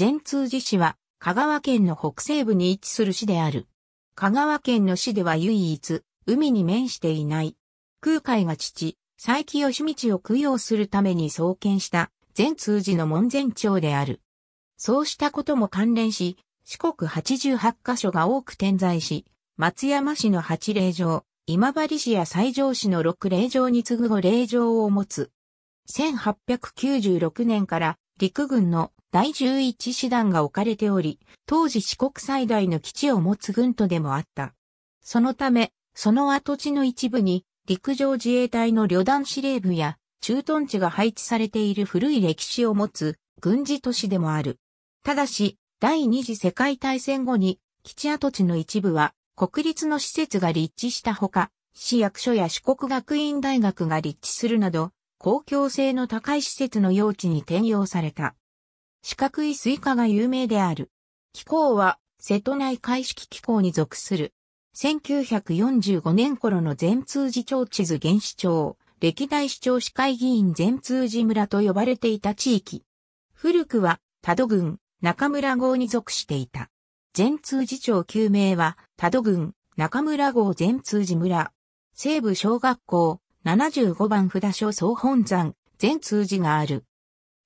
善通寺市は香川県の北西部に位置する市である。香川県の市では唯一、海に面していない。空海が父、佐伯義道を供養するために創建した善通寺の門前町である。そうしたことも関連し、四国88カ所が多く点在し、松山市の8霊場、今治市や西条市の6霊場に次ぐ5霊場を持つ。1896年から陸軍の第11師団が置かれており、当時四国最大の基地を持つ軍都でもあった。そのため、その跡地の一部に、陸上自衛隊の旅団司令部や、駐屯地が配置されている古い歴史を持つ、軍事都市でもある。ただし、第二次世界大戦後に、基地跡地の一部は、国立の施設が立地したほか、市役所や四国学院大学が立地するなど、公共性の高い施設の用地に転用された。四角いスイカが有名である。気候は瀬戸内海式気候に属する。1945年頃の全通寺町地図原市町、歴代市長市会議員全通寺村と呼ばれていた地域。古くは、多度郡、中村郷に属していた。全通寺町旧名は、多度郡、中村郷全通寺村。西部小学校、75番札所総本山、全通寺がある。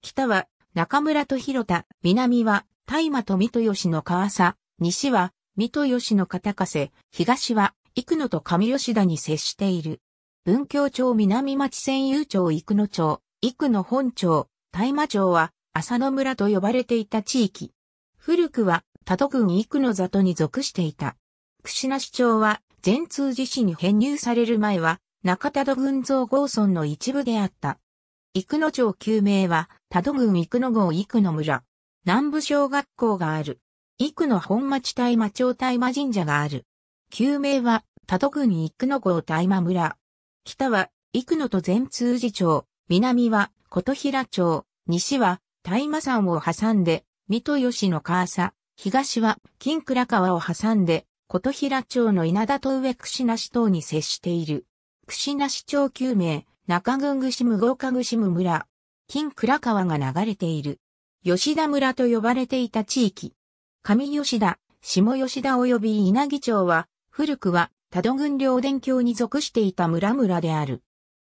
北は、中村と広田、南は、大麻と三豊氏の川佐、西は、三豊氏の片瀬、東は、幾野と上吉田に接している。文京町南町専有町幾野町、幾野本町、大麻町は、浅野村と呼ばれていた地域。古くは、多度郡幾野里に属していた。串名市町は、全通寺市に編入される前は、中多戸郡造合村の一部であった。生野町旧名は、多度郡生野郷生野村。南部小学校がある。生野本町大間町大間神社がある。旧名は、多度郡生野郷大間村。北は、生野と全通寺町、南は、琴平町、西は、大間山を挟んで、水戸吉の川佐、東は、金倉川を挟んで、琴平町の稲田と上串梨島等に接している。串梨町旧名、中郡串無豪華串無村、金倉川が流れている。吉田村と呼ばれていた地域。上吉田、下吉田及び稲城町は、古くは多度郡両伝教に属していた村々である。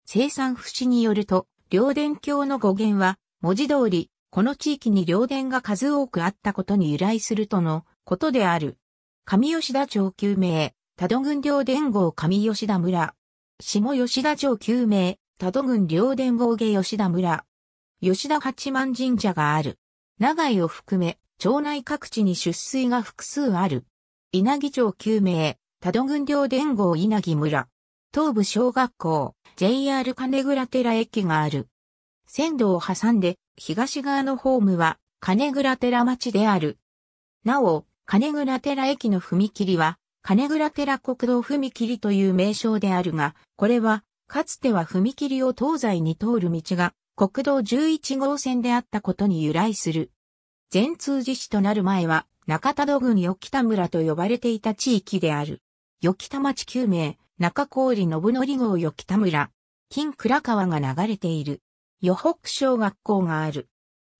生産不死によると、両伝教の語源は、文字通り、この地域に両伝が数多くあったことに由来するとのことである。上吉田町旧名、多度郡両伝号上吉田村。下吉田町旧名、多度郡両伝合下吉田村。吉田八幡神社がある。長井を含め、町内各地に出水が複数ある。稲城町救命、多度郡両伝合稲城村。東部小学校、JR 金倉寺駅がある。線路を挟んで、東側のホームは、金倉寺町である。なお、金倉寺駅の踏切は、金倉寺国道踏切という名称であるが、これはかつては踏切を東西に通る道が国道11号線であったことに由来する。全通寺市となる前は中田戸郡よ田村と呼ばれていた地域である。よ田町9名、中郡信則号よ田村、金倉川が流れている。与北小学校がある。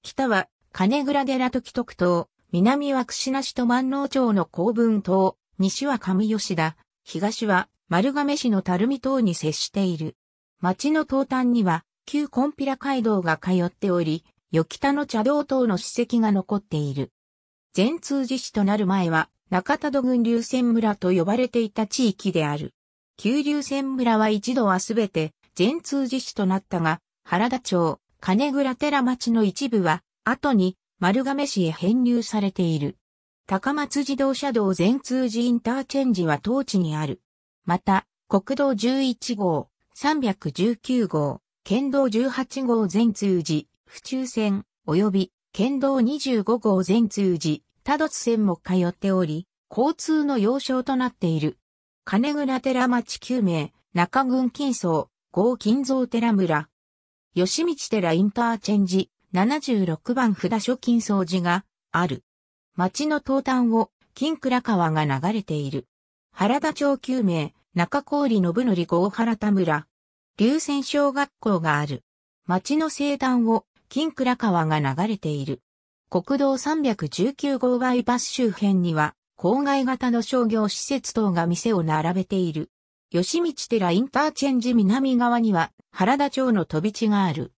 北は金倉寺時徳島、南は串名市と万能町の公文島、西は上吉田、東は丸亀市の垂水等に接している。町の東端には、旧コンピラ街道が通っており、与北の茶道等の史跡が残っている。全通寺市となる前は、中田戸郡流泉村と呼ばれていた地域である。旧流泉村は一度はすべて、全通寺市となったが、原田町、金倉寺町の一部は、後に丸亀市へ編入されている。高松自動車道全通寺インターチェンジは当地にある。また、国道11号、319号、県道18号全通寺、府中線、及び、県道25号全通寺、多度津線も通っており、交通の要衝となっている。金倉寺町9名、中郡金層、合金蔵寺村。吉道寺インターチェンジ、76番札所金層寺がある。町の東端を金倉川が流れている。原田町九名、中郡信則郷原田村。流泉小学校がある。町の西端を金倉川が流れている。国道319号バイパス周辺には、郊外型の商業施設等が店を並べている。吉道寺インターチェンジ南側には、原田町の飛び地がある。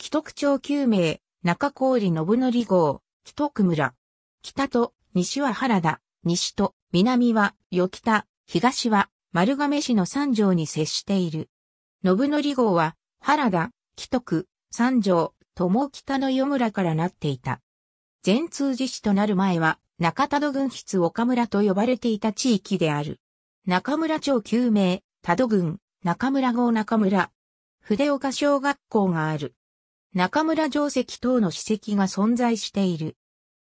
既得町九名、中郡信則郷、既得村。北と西は原田、西と南は、与北、東は、丸亀市の三条に接している。信則号は、原田、北徳、三条、友北の与村からなっていた。全通寺市となる前は、中田戸軍筆岡村と呼ばれていた地域である。中村町旧名、田戸郡、中村号中村、筆岡小学校がある。中村城跡等の史跡が存在している。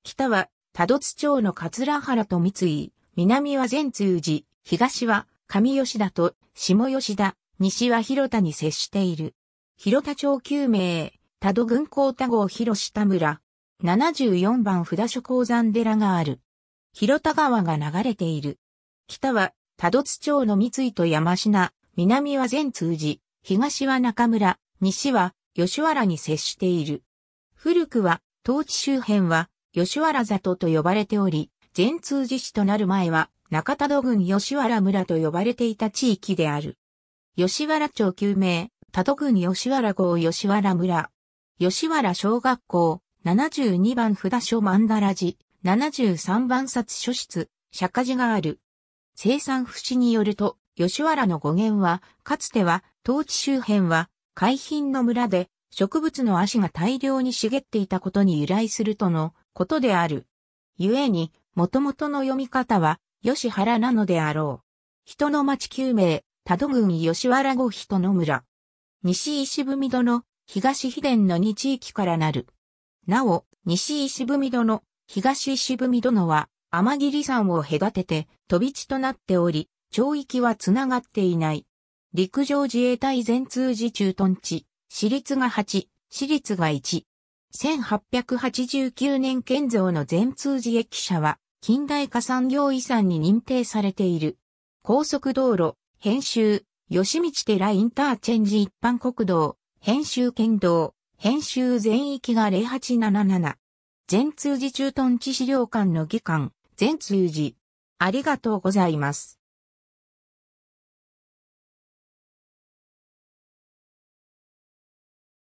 北は、田戸津町の桂原と三井、南は善通寺、東は上吉田と下吉田、西は広田に接している。広田町旧名、多度郡港田郷広下村。74番札所鉱山寺がある。広田川が流れている。北は多度津町の三井と山科、南は善通寺、東は中村、西は吉原に接している。古くは、当地周辺は、吉原里と呼ばれており、善通寺市となる前は、中田戸郡吉原村と呼ばれていた地域である。吉原町旧名、多戸郡吉原郷吉原村。吉原小学校、72番札所曼荼羅寺、73番札所室、釈迦寺がある。生産不死によると、吉原の語源は、かつては、当地周辺は、海浜の村で、植物の足が大量に茂っていたことに由来するとのことである。故に、元々の読み方は、吉原なのであろう。人の町救命、多戸郡吉原後人の村。西石文殿、東秘伝の2地域からなる。なお、西石文殿、東石文殿は、天霧山を隔てて、飛び地となっており、町域は繋がっていない。陸上自衛隊全通時駐屯地、私立が8、私立が1。1889年建造の全通寺駅舎は、近代化産業遺産に認定されている。高速道路、編集、吉道寺インターチェンジ一般国道、編集県道、編集全域が0877。全通寺駐屯地資料館の議官、全通寺。ありがとうございます。